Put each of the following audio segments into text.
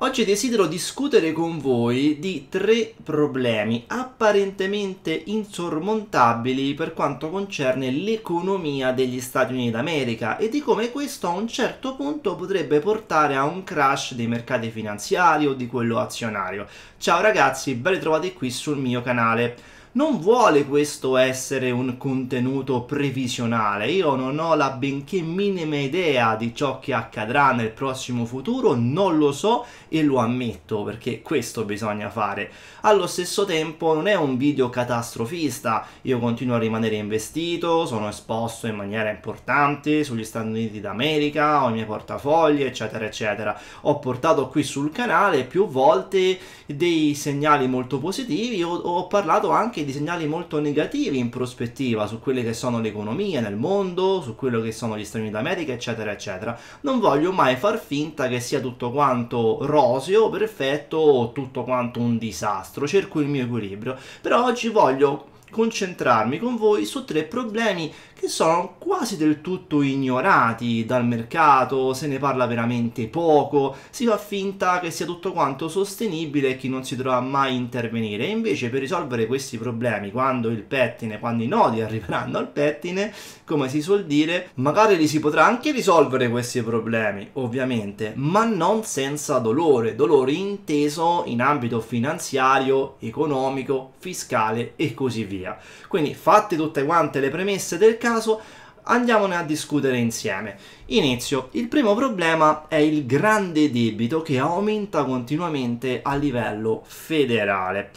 Oggi desidero discutere con voi di tre problemi apparentemente insormontabili per quanto concerne l'economia degli Stati Uniti d'America e di come questo a un certo punto potrebbe portare a un crash dei mercati finanziari o di quello azionario. Ciao ragazzi, ben ritrovati qui sul mio canale non vuole questo essere un contenuto previsionale. Io non ho la benché minima idea di ciò che accadrà nel prossimo futuro, non lo so e lo ammetto perché questo bisogna fare. Allo stesso tempo non è un video catastrofista, io continuo a rimanere investito, sono esposto in maniera importante sugli Stati Uniti d'America, ho i miei portafogli, eccetera, eccetera. Ho portato qui sul canale più volte dei segnali molto positivi, ho, ho parlato anche di di segnali molto negativi in prospettiva su quelle che sono le economie nel mondo, su quello che sono gli Stati Uniti d'America, eccetera, eccetera. Non voglio mai far finta che sia tutto quanto roseo, perfetto, tutto quanto un disastro. Cerco il mio equilibrio. Però oggi voglio concentrarmi con voi su tre problemi che sono quasi del tutto ignorati dal mercato, se ne parla veramente poco, si fa finta che sia tutto quanto sostenibile e che non si dovrà mai intervenire. E invece per risolvere questi problemi, quando il pettine, quando i nodi arriveranno al pettine, come si suol dire, magari li si potrà anche risolvere questi problemi, ovviamente, ma non senza dolore, dolore inteso in ambito finanziario, economico, fiscale e così via. Quindi fatte tutte quante le premesse del caso, caso andiamone a discutere insieme. Inizio. Il primo problema è il grande debito che aumenta continuamente a livello federale.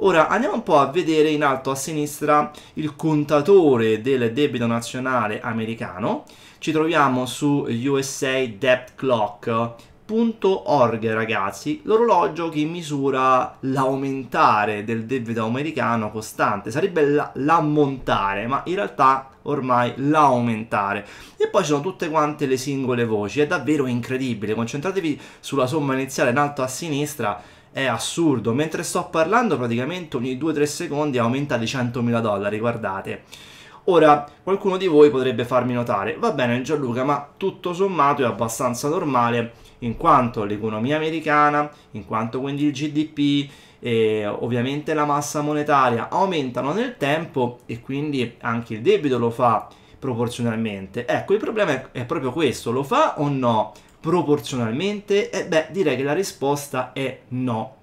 Ora andiamo un po' a vedere in alto a sinistra il contatore del debito nazionale americano. Ci troviamo su USA Debt Clock Org, ragazzi, l'orologio che misura l'aumentare del debito americano costante, sarebbe l'ammontare, ma in realtà ormai l'aumentare. E poi ci sono tutte quante le singole voci, è davvero incredibile, concentratevi sulla somma iniziale in alto a sinistra, è assurdo, mentre sto parlando praticamente ogni 2-3 secondi aumenta di 100.000 dollari, guardate. Ora, qualcuno di voi potrebbe farmi notare, va bene Gianluca, ma tutto sommato è abbastanza normale, in quanto l'economia americana, in quanto quindi il GDP, e ovviamente la massa monetaria aumentano nel tempo e quindi anche il debito lo fa proporzionalmente. Ecco, il problema è, proprio questo, lo fa o no proporzionalmente? E eh, beh, direi che la risposta è no.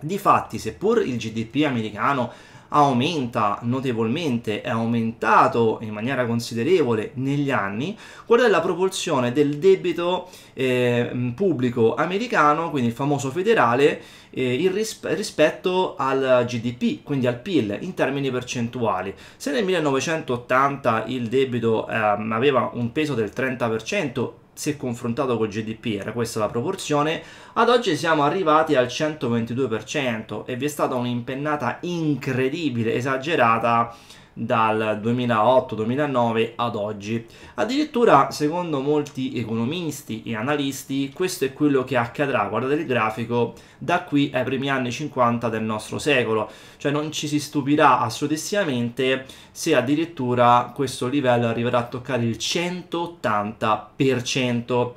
Difatti, seppur il GDP americano aumenta notevolmente, è aumentato in maniera considerevole negli anni, qual è la proporzione del debito eh, pubblico americano, quindi il famoso federale, eh, ris rispetto al GDP, quindi al PIL, in termini percentuali. Se nel 1980 il debito eh, aveva un peso del 30%, se confrontato col GDP era questa la proporzione, ad oggi siamo arrivati al 122% e vi è stata un'impennata incredibile, esagerata dal 2008-2009 ad oggi. Addirittura, secondo molti economisti e analisti, questo è quello che accadrà, guardate il grafico, da qui ai primi anni 50 del nostro secolo, cioè non ci si stupirà assolutissimamente se addirittura questo livello arriverà a toccare il 180%.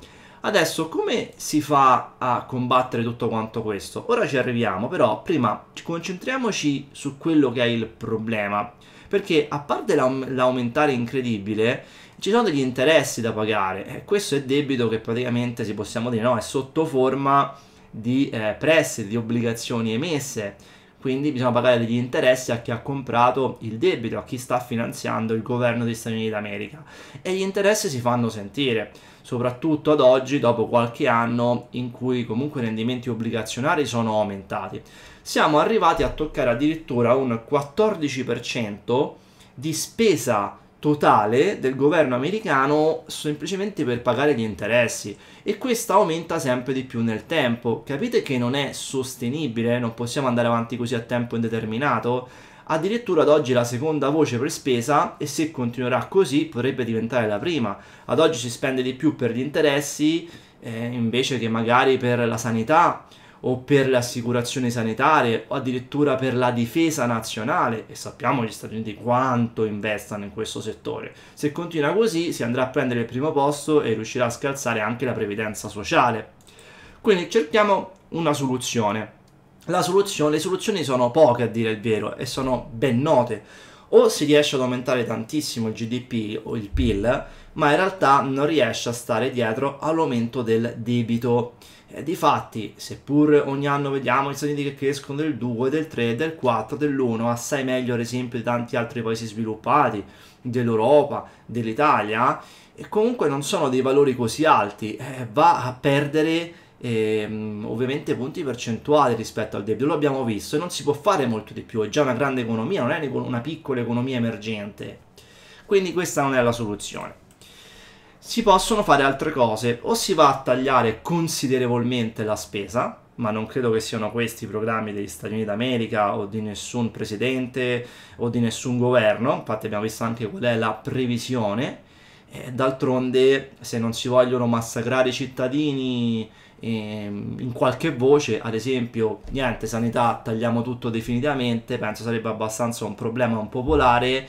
Adesso come si fa a combattere tutto quanto questo? Ora ci arriviamo, però prima concentriamoci su quello che è il problema perché a parte l'aumentare incredibile, ci sono degli interessi da pagare e eh, questo è debito che praticamente si possiamo dire no, è sotto forma di eh, prestiti, di obbligazioni emesse. Quindi bisogna pagare degli interessi a chi ha comprato il debito, a chi sta finanziando il governo degli Stati Uniti d'America. E gli interessi si fanno sentire, soprattutto ad oggi, dopo qualche anno in cui comunque i rendimenti obbligazionari sono aumentati siamo arrivati a toccare addirittura un 14% di spesa totale del governo americano semplicemente per pagare gli interessi e questa aumenta sempre di più nel tempo. Capite che non è sostenibile, non possiamo andare avanti così a tempo indeterminato? Addirittura ad oggi è la seconda voce per spesa e se continuerà così potrebbe diventare la prima. Ad oggi si spende di più per gli interessi eh, invece che magari per la sanità o per le assicurazioni sanitarie o addirittura per la difesa nazionale e sappiamo gli Stati Uniti quanto investano in questo settore. Se continua così si andrà a prendere il primo posto e riuscirà a scalzare anche la previdenza sociale. Quindi cerchiamo una soluzione. Soluzione, le soluzioni sono poche a dire il vero e sono ben note. O si riesce ad aumentare tantissimo il GDP o il PIL, ma in realtà non riesce a stare dietro all'aumento del debito eh, difatti, seppur ogni anno vediamo gli Stati Uniti che crescono del 2, del 3, del 4, dell'1, assai meglio ad esempio di tanti altri paesi sviluppati, dell'Europa, dell'Italia, e comunque non sono dei valori così alti, eh, va a perdere eh, ovviamente punti percentuali rispetto al debito, lo abbiamo visto, e non si può fare molto di più, è già una grande economia, non è una piccola economia emergente. Quindi questa non è la soluzione si possono fare altre cose, o si va a tagliare considerevolmente la spesa, ma non credo che siano questi i programmi degli Stati Uniti d'America o di nessun presidente o di nessun governo, infatti abbiamo visto anche qual è la previsione, d'altronde se non si vogliono massacrare i cittadini ehm, in qualche voce, ad esempio, niente, sanità, tagliamo tutto definitivamente, penso sarebbe abbastanza un problema un popolare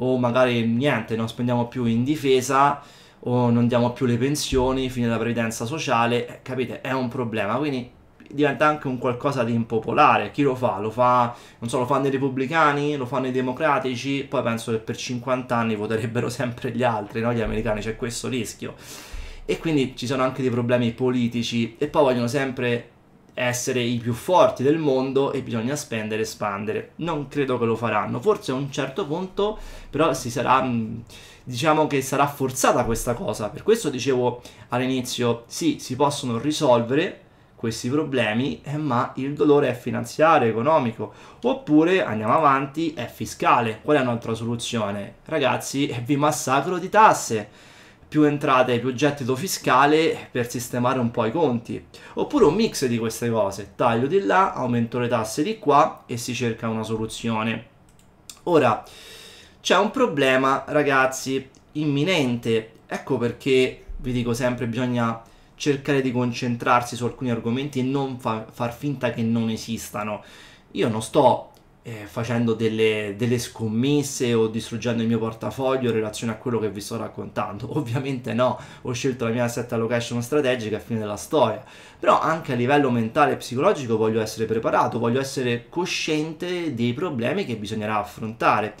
o magari niente, non spendiamo più in difesa o non diamo più le pensioni, fine della previdenza sociale, eh, capite, è un problema, quindi diventa anche un qualcosa di impopolare, chi lo fa? Lo fa, non so, lo fanno i repubblicani, lo fanno i democratici, poi penso che per 50 anni voterebbero sempre gli altri, no? gli americani, c'è questo rischio. E quindi ci sono anche dei problemi politici e poi vogliono sempre essere i più forti del mondo e bisogna spendere e espandere. Non credo che lo faranno, forse a un certo punto però si sarà diciamo che sarà forzata questa cosa. Per questo dicevo all'inizio, sì, si possono risolvere questi problemi, eh, ma il dolore è finanziario, economico, oppure andiamo avanti, è fiscale. Qual è un'altra soluzione? Ragazzi, eh, vi massacro di tasse più entrate più gettito fiscale per sistemare un po' i conti. Oppure un mix di queste cose, taglio di là, aumento le tasse di qua e si cerca una soluzione. Ora, c'è un problema, ragazzi, imminente. Ecco perché vi dico sempre bisogna cercare di concentrarsi su alcuni argomenti e non fa- far finta che non esistano. Io non sto eh, facendo delle, delle, scommesse o distruggendo il mio portafoglio in relazione a quello che vi sto raccontando. Ovviamente no, ho scelto la mia asset allocation strategica a fine della storia. Però anche a livello mentale e psicologico voglio essere preparato, voglio essere cosciente dei problemi che bisognerà affrontare.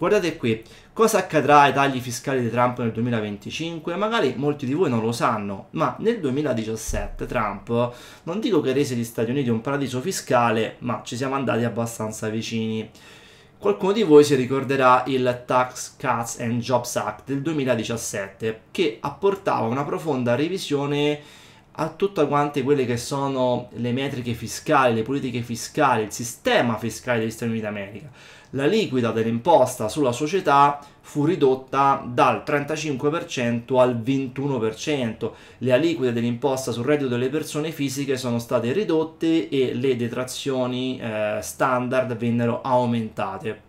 Guardate qui, cosa accadrà ai tagli fiscali di Trump nel 2025? Magari molti di voi non lo sanno, ma nel 2017 Trump, non dico che rese gli Stati Uniti un paradiso fiscale, ma ci siamo andati abbastanza vicini. Qualcuno di voi si ricorderà il Tax Cuts and Jobs Act del 2017, che apportava una profonda revisione a tutte quante quelle che sono le metriche fiscali, le politiche fiscali, il sistema fiscale degli Stati Uniti d'America la liquida dell'imposta sulla società fu ridotta dal 35% al 21%. Le aliquide dell'imposta sul reddito delle persone fisiche sono state ridotte e le detrazioni eh, standard vennero aumentate.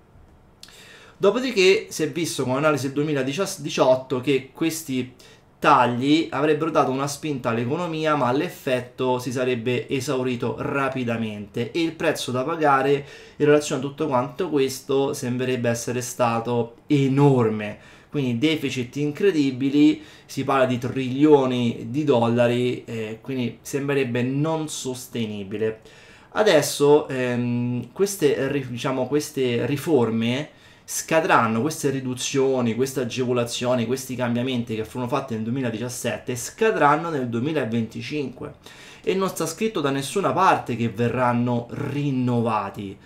Dopodiché si è visto con l'analisi del 2018 che questi tagli avrebbero dato una spinta all'economia, ma l'effetto si sarebbe esaurito rapidamente e il prezzo da pagare in relazione a tutto quanto questo sembrerebbe essere stato enorme. Quindi deficit incredibili, si parla di trilioni di dollari, eh, quindi sembrerebbe non sostenibile. Adesso ehm, queste, diciamo, queste riforme scadranno queste riduzioni, queste agevolazioni, questi cambiamenti che furono fatti nel 2017, scadranno nel 2025 e non sta scritto da nessuna parte che verranno rinnovati.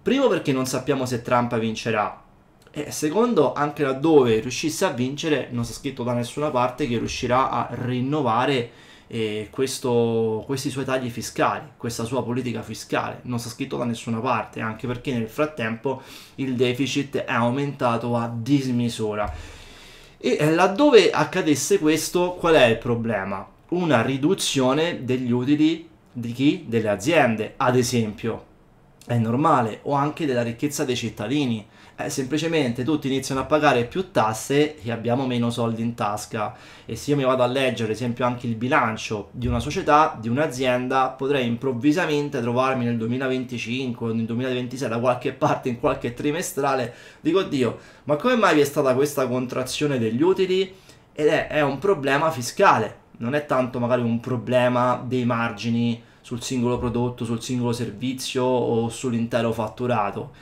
Primo perché non sappiamo se Trump vincerà, e secondo, anche laddove riuscisse a vincere, non sta scritto da nessuna parte che riuscirà a rinnovare questo, questi suoi tagli fiscali, questa sua politica fiscale. Non sta scritto da nessuna parte, anche perché nel frattempo il deficit è aumentato a dismisura. E eh, laddove accadesse questo, qual è il problema? Una riduzione degli utili di chi? Delle aziende, ad esempio. È normale, o anche della ricchezza dei cittadini eh, semplicemente tutti iniziano a pagare più tasse e abbiamo meno soldi in tasca. E se io mi vado a leggere, ad esempio, anche il bilancio di una società, di un'azienda, potrei improvvisamente trovarmi nel 2025 o nel 2026 da qualche parte, in qualche trimestrale, dico, Dio, ma come mai vi è stata questa contrazione degli utili? Ed è, è un problema fiscale, non è tanto magari un problema dei margini sul singolo prodotto, sul singolo servizio o sull'intero fatturato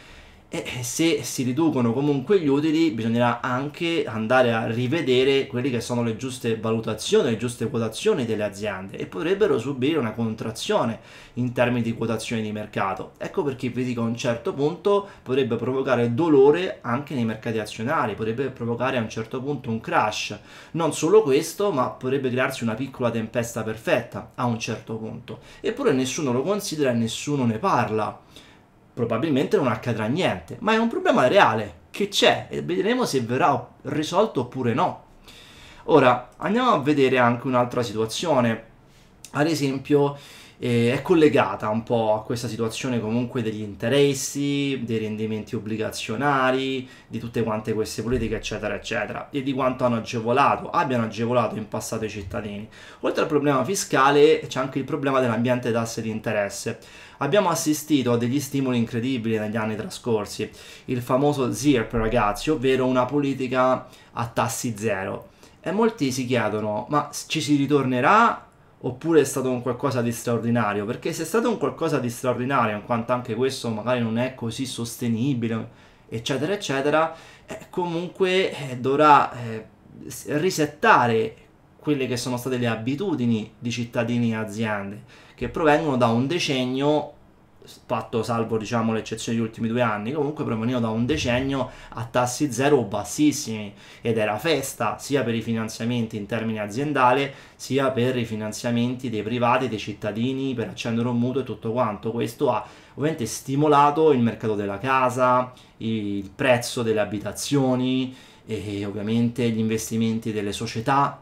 e eh, se si riducono comunque gli utili, bisognerà anche andare a rivedere quelle che sono le giuste valutazioni, le giuste quotazioni delle aziende e potrebbero subire una contrazione in termini di quotazioni di mercato. Ecco perché vi dico a un certo punto potrebbe provocare dolore anche nei mercati azionari, potrebbe provocare a un certo punto un crash. Non solo questo, ma potrebbe crearsi una piccola tempesta perfetta a un certo punto. Eppure nessuno lo considera e nessuno ne parla probabilmente non accadrà niente, ma è un problema reale che c'è e vedremo se verrà risolto oppure no. Ora andiamo a vedere anche un'altra situazione, ad esempio eh, è collegata un po' a questa situazione comunque degli interessi, dei rendimenti obbligazionari, di tutte quante queste politiche eccetera eccetera e di quanto hanno agevolato, abbiano agevolato in passato i cittadini. Oltre al problema fiscale c'è anche il problema dell'ambiente tasse di interesse. Abbiamo assistito a degli stimoli incredibili negli anni trascorsi, il famoso ZIRP ragazzi, ovvero una politica a tassi zero. E molti si chiedono, ma ci si ritornerà oppure è stato un qualcosa di straordinario, perché se è stato un qualcosa di straordinario, in quanto anche questo magari non è così sostenibile, eccetera, eccetera, eh, comunque eh, dovrà eh, risettare quelle che sono state le abitudini di cittadini e aziende che provengono da un decennio fatto salvo diciamo l'eccezione degli ultimi due anni, comunque proveniva da un decennio a tassi zero bassissimi ed era festa sia per i finanziamenti in termini aziendali sia per i finanziamenti dei privati, dei cittadini per accendere un mutuo e tutto quanto. Questo ha ovviamente stimolato il mercato della casa, il prezzo delle abitazioni e ovviamente gli investimenti delle società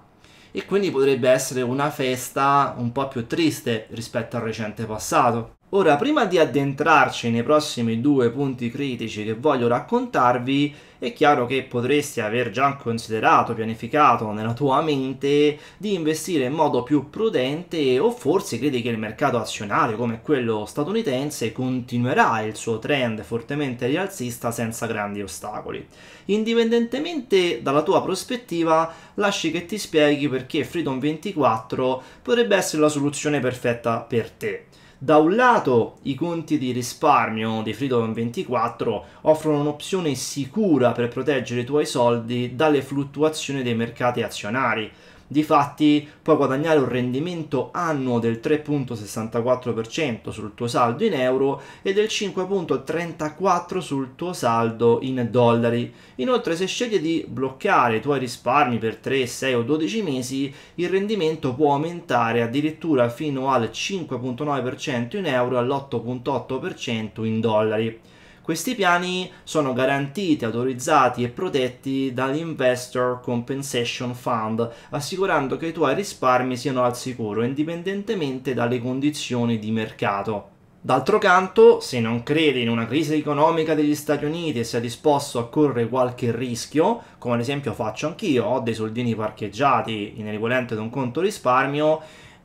e quindi potrebbe essere una festa un po' più triste rispetto al recente passato. Ora, prima di addentrarci nei prossimi due punti critici che voglio raccontarvi, è chiaro che potresti aver già considerato, pianificato nella tua mente di investire in modo più prudente o forse credi che il mercato azionario come quello statunitense continuerà il suo trend fortemente rialzista senza grandi ostacoli. Indipendentemente dalla tua prospettiva, lasci che ti spieghi perché Freedom 24 potrebbe essere la soluzione perfetta per te. Da un lato i conti di risparmio di Freedom 24 offrono un'opzione sicura per proteggere i tuoi soldi dalle fluttuazioni dei mercati azionari, Difatti puoi guadagnare un rendimento annuo del 3.64% sul tuo saldo in euro e del 5.34% sul tuo saldo in dollari. Inoltre se scegli di bloccare i tuoi risparmi per 3, 6 o 12 mesi, il rendimento può aumentare addirittura fino al 5.9% in euro e all'8.8% in dollari. Questi piani sono garantiti, autorizzati e protetti dall'Investor Compensation Fund, assicurando che i tuoi risparmi siano al sicuro indipendentemente dalle condizioni di mercato. D'altro canto, se non credi in una crisi economica degli Stati Uniti e sei disposto a correre qualche rischio, come ad esempio faccio anch'io, ho dei soldini parcheggiati in equivalente ad un conto risparmio,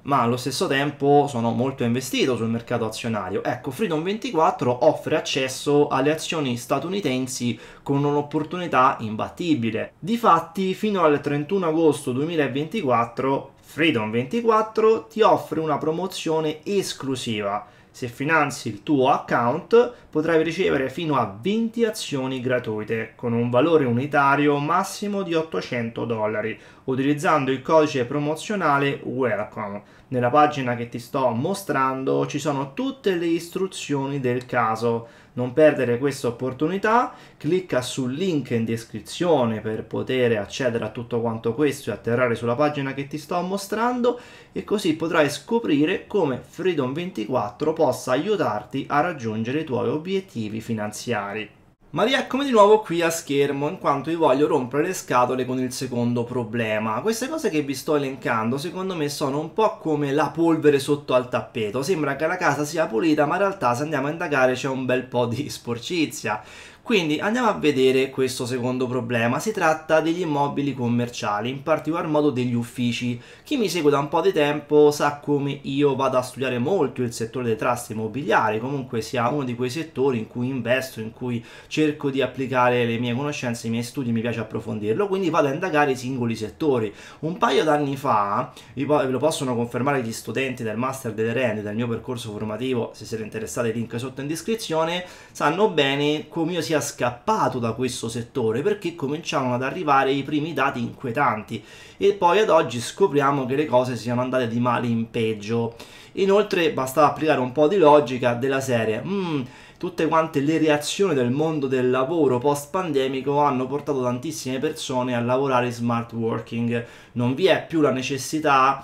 ma allo stesso tempo sono molto investito sul mercato azionario. Ecco, Freedom 24 offre accesso alle azioni statunitensi con un'opportunità imbattibile. Difatti, fino al 31 agosto 2024, Freedom 24 ti offre una promozione esclusiva se finanzi il tuo account potrai ricevere fino a 20 azioni gratuite con un valore unitario massimo di 800 dollari utilizzando il codice promozionale Welcome. Nella pagina che ti sto mostrando ci sono tutte le istruzioni del caso non perdere questa opportunità, clicca sul link in descrizione per poter accedere a tutto quanto questo e atterrare sulla pagina che ti sto mostrando e così potrai scoprire come Freedom 24 possa aiutarti a raggiungere i tuoi obiettivi finanziari. Ma rieccomi di nuovo qui a schermo in quanto vi voglio rompere le scatole con il secondo problema. Queste cose che vi sto elencando secondo me sono un po' come la polvere sotto al tappeto. Sembra che la casa sia pulita ma in realtà se andiamo a indagare c'è un bel po' di sporcizia. Quindi andiamo a vedere questo secondo problema, si tratta degli immobili commerciali, in particolar modo degli uffici. Chi mi segue da un po' di tempo sa come io vado a studiare molto il settore dei trust immobiliari, comunque sia uno di quei settori in cui investo, in cui cerco di applicare le mie conoscenze, i miei studi, mi piace approfondirlo, quindi vado a indagare i singoli settori. Un paio d'anni fa, ve lo possono confermare gli studenti del Master delle Rende, del mio percorso formativo, se siete interessati, link sotto in descrizione, sanno bene come io sia sia scappato da questo settore perché cominciavano ad arrivare i primi dati inquietanti e poi ad oggi scopriamo che le cose siano andate di male in peggio. Inoltre bastava applicare un po' di logica della serie. Mm, tutte quante le reazioni del mondo del lavoro post pandemico hanno portato tantissime persone a lavorare smart working. Non vi è più la necessità,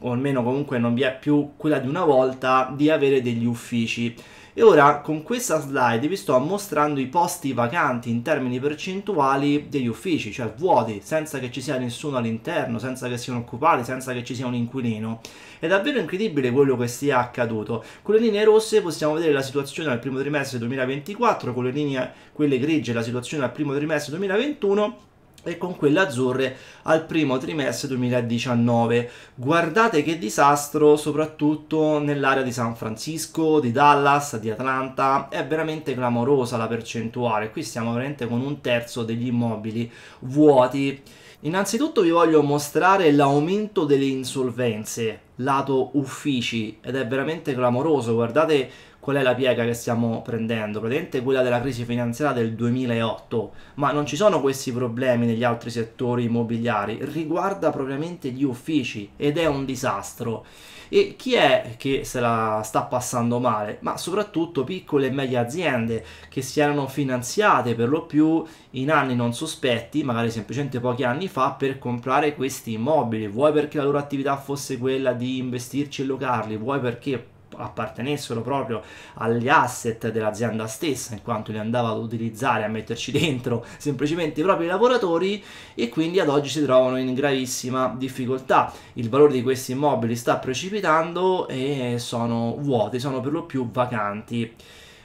o almeno comunque non vi è più quella di una volta, di avere degli uffici. E ora con questa slide vi sto mostrando i posti vacanti in termini percentuali degli uffici, cioè vuoti, senza che ci sia nessuno all'interno, senza che siano occupati, senza che ci sia un inquilino. È davvero incredibile quello che sia accaduto. Con le linee rosse possiamo vedere la situazione al primo trimestre 2024, con le linee quelle grigie la situazione al primo trimestre 2021 e con quelle azzurre al primo trimestre 2019. Guardate che disastro soprattutto nell'area di San Francisco, di Dallas, di Atlanta, è veramente clamorosa la percentuale, qui stiamo veramente con un terzo degli immobili vuoti. Innanzitutto vi voglio mostrare l'aumento delle insolvenze lato uffici ed è veramente clamoroso, guardate qual è la piega che stiamo prendendo, praticamente quella della crisi finanziaria del 2008, ma non ci sono questi problemi negli altri settori immobiliari, riguarda propriamente gli uffici ed è un disastro. E chi è che se la sta passando male? Ma soprattutto piccole e medie aziende che si erano finanziate per lo più in anni non sospetti, magari semplicemente pochi anni fa, per comprare questi immobili, vuoi perché la loro attività fosse quella di investirci e locarli, vuoi perché appartenessero proprio agli asset dell'azienda stessa, in quanto li andava ad utilizzare, a metterci dentro semplicemente i propri lavoratori e quindi ad oggi si trovano in gravissima difficoltà. Il valore di questi immobili sta precipitando e sono vuoti, sono per lo più vacanti.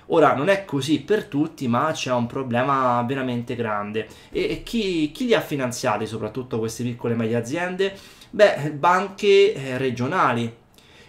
Ora non è così per tutti, ma c'è un problema veramente grande. E chi, chi, li ha finanziati, soprattutto queste piccole e medie aziende? Beh, banche eh, regionali,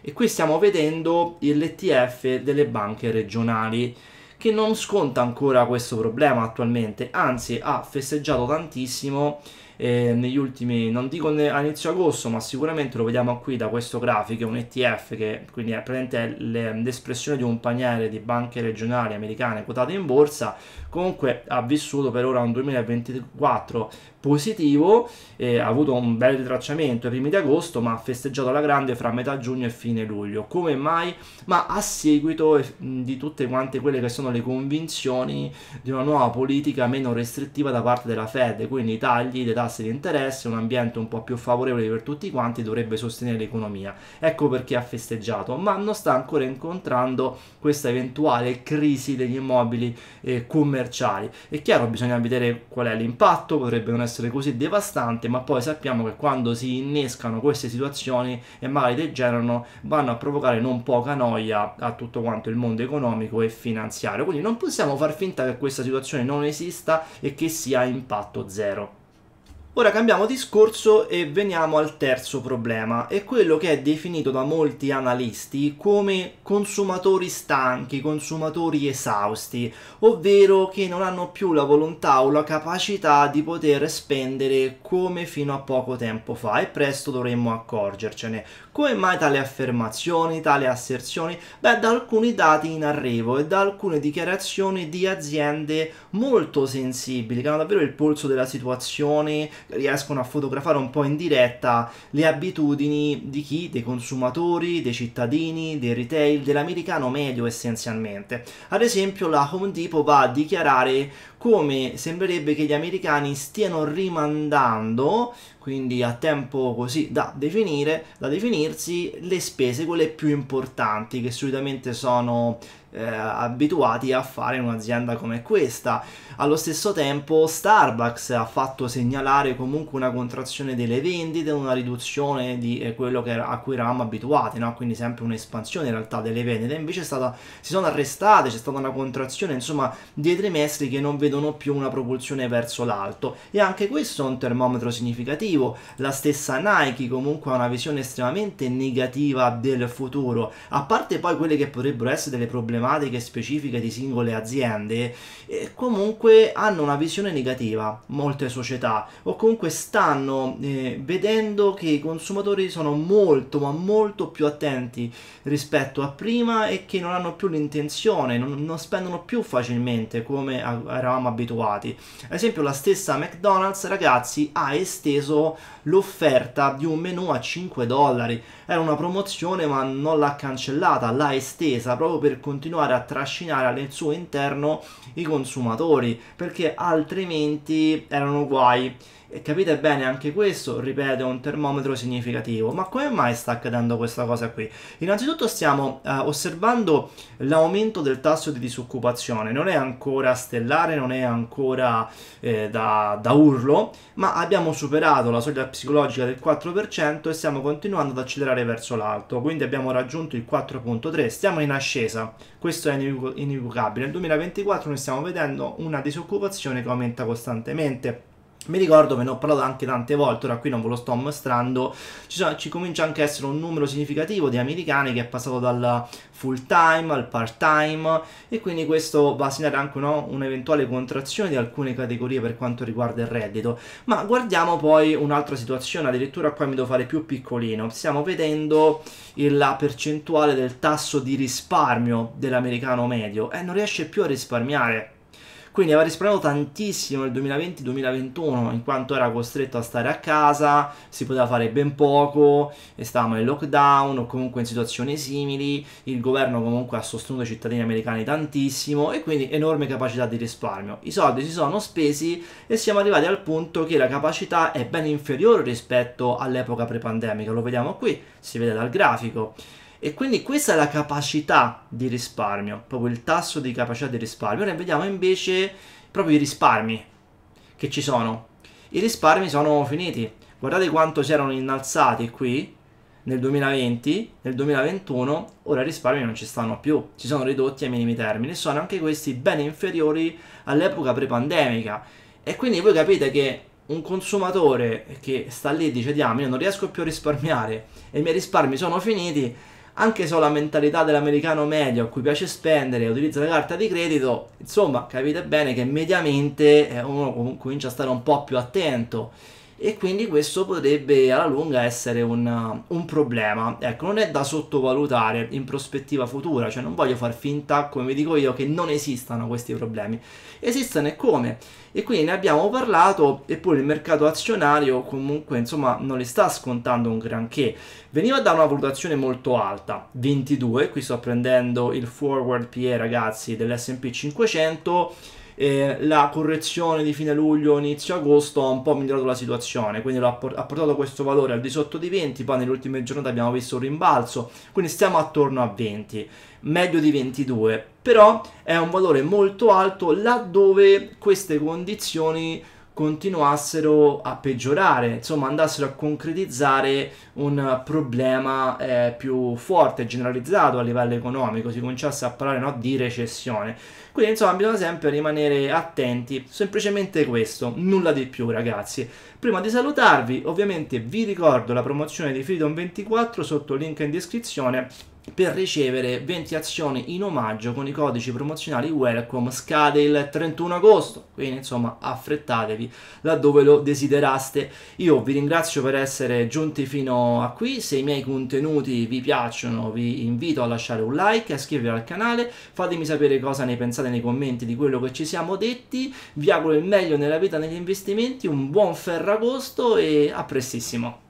e qui stiamo vedendo l'ETF delle banche regionali che non sconta ancora questo problema attualmente, anzi ha festeggiato tantissimo eh, negli ultimi, non dico a inizio agosto, ma sicuramente lo vediamo qui da questo grafico, un ETF che quindi è praticamente l'espressione di un paniere di banche regionali americane quotate in borsa, comunque ha vissuto per ora un 2024 positivo, eh, ha avuto un bel ritracciamento ai primi di agosto, ma ha festeggiato la grande fra metà giugno e fine luglio. Come mai? Ma a seguito eh, di tutte quante quelle che sono le convinzioni di una nuova politica meno restrittiva da parte della Fed, quindi tagli dei tassi di interesse, un ambiente un po' più favorevole per tutti quanti dovrebbe sostenere l'economia. Ecco perché ha festeggiato, ma non sta ancora incontrando questa eventuale crisi degli immobili eh, commerciali. È chiaro, bisogna vedere qual è l'impatto, potrebbe non essere essere così devastante, ma poi sappiamo che quando si innescano queste situazioni e magari degenerano, vanno a provocare non poca noia a tutto quanto il mondo economico e finanziario. Quindi non possiamo far finta che questa situazione non esista e che sia a impatto zero. Ora cambiamo discorso e veniamo al terzo problema, è quello che è definito da molti analisti come consumatori stanchi, consumatori esausti, ovvero che non hanno più la volontà o la capacità di poter spendere come fino a poco tempo fa e presto dovremmo accorgercene. Come mai tale affermazioni, tale asserzioni? Beh, da alcuni dati in arrivo e da alcune dichiarazioni di aziende molto sensibili che hanno davvero il polso della situazione riescono a fotografare un po' in diretta le abitudini di chi? Dei consumatori, dei cittadini, dei retail, dell'americano medio essenzialmente. Ad esempio la Home Depot va a dichiarare come sembrerebbe che gli americani stiano rimandando, quindi a tempo così da definire, da definirsi, le spese, quelle più importanti che solitamente sono eh, abituati a fare in un'azienda come questa. Allo stesso tempo Starbucks ha fatto segnalare comunque una contrazione delle vendite, una riduzione di eh, quello era, a cui eravamo abituati, no? quindi sempre un'espansione in realtà delle vendite, invece stata, si sono arrestate, c'è stata una contrazione insomma dei trimestri che non vedono più una propulsione verso l'alto e anche questo è un termometro significativo, la stessa Nike comunque ha una visione estremamente negativa del futuro, a parte poi quelle che potrebbero essere delle problematiche problematiche specifiche di singole aziende, eh, comunque hanno una visione negativa molte società o comunque stanno eh, vedendo che i consumatori sono molto ma molto più attenti rispetto a prima e che non hanno più l'intenzione, non, non spendono più facilmente come a, eravamo abituati. Ad esempio la stessa McDonald's ragazzi ha esteso l'offerta di un menù a 5 dollari. Era una promozione ma non l'ha cancellata, l'ha estesa proprio per continuare a trascinare nel suo interno i consumatori perché altrimenti erano guai. E capite bene anche questo, ripeto, è un termometro significativo. Ma come mai sta accadendo questa cosa qui? Innanzitutto stiamo eh, osservando l'aumento del tasso di disoccupazione, non è ancora stellare, non è ancora eh, da, da urlo, ma abbiamo superato la soglia psicologica del 4% e stiamo continuando ad accelerare verso l'alto, quindi abbiamo raggiunto il 4.3, stiamo in ascesa, questo è inequivocabile. Nel 2024 noi stiamo vedendo una disoccupazione che aumenta costantemente mi ricordo, ve ne ho parlato anche tante volte, ora qui non ve lo sto mostrando, ci, sono, ci comincia anche a essere un numero significativo di americani che è passato dal full time al part time e quindi questo va a segnare anche no, un'eventuale contrazione di alcune categorie per quanto riguarda il reddito. Ma guardiamo poi un'altra situazione, addirittura qua mi devo fare più piccolino, stiamo vedendo la percentuale del tasso di risparmio dell'americano medio e eh, non riesce più a risparmiare quindi aveva risparmiato tantissimo nel 2020-2021 in quanto era costretto a stare a casa, si poteva fare ben poco, stavamo in lockdown o comunque in situazioni simili, il governo comunque ha sostenuto i cittadini americani tantissimo e quindi enorme capacità di risparmio. I soldi si sono spesi e siamo arrivati al punto che la capacità è ben inferiore rispetto all'epoca pre-pandemica, lo vediamo qui, si vede dal grafico. E quindi questa è la capacità di risparmio, proprio il tasso di capacità di risparmio. Ora vediamo invece proprio i risparmi che ci sono. I risparmi sono finiti. Guardate quanto si erano innalzati qui nel 2020, nel 2021, ora i risparmi non ci stanno più, si sono ridotti ai minimi termini e sono anche questi ben inferiori all'epoca pre-pandemica. E quindi voi capite che un consumatore che sta lì e dice diamo io non riesco più a risparmiare e i miei risparmi sono finiti anche se ho la mentalità dell'americano medio a cui piace spendere e utilizza la carta di credito, insomma capite bene che mediamente eh, uno comincia a stare un po' più attento e quindi questo potrebbe alla lunga essere un, un problema. Ecco, non è da sottovalutare in prospettiva futura, cioè non voglio far finta, come vi dico io, che non esistano questi problemi. Esistono e come? E quindi ne abbiamo parlato, eppure il mercato azionario comunque insomma non le sta scontando un granché. Veniva da una valutazione molto alta, 22, qui sto prendendo il forward PE ragazzi dell'S&P 500, eh, la correzione di fine luglio, inizio agosto ha un po' migliorato la situazione, quindi ha portato questo valore al di sotto di 20, poi nelle ultime giornate abbiamo visto un rimbalzo, quindi stiamo attorno a 20, meglio di 22, però è un valore molto alto laddove queste condizioni continuassero a peggiorare, insomma andassero a concretizzare un problema eh, più forte, generalizzato a livello economico, si cominciasse a parlare no, di recessione. Quindi insomma bisogna sempre rimanere attenti, semplicemente questo, nulla di più ragazzi. Prima di salutarvi ovviamente vi ricordo la promozione di Freedom 24 sotto il link in descrizione per ricevere 20 azioni in omaggio con i codici promozionali Welcome scade il 31 agosto, quindi insomma affrettatevi laddove lo desideraste. Io vi ringrazio per essere giunti fino a qui, se i miei contenuti vi piacciono vi invito a lasciare un like, a iscrivervi al canale, fatemi sapere cosa ne pensate nei commenti di quello che ci siamo detti, vi auguro il meglio nella vita negli investimenti, un buon Ferragosto e a prestissimo.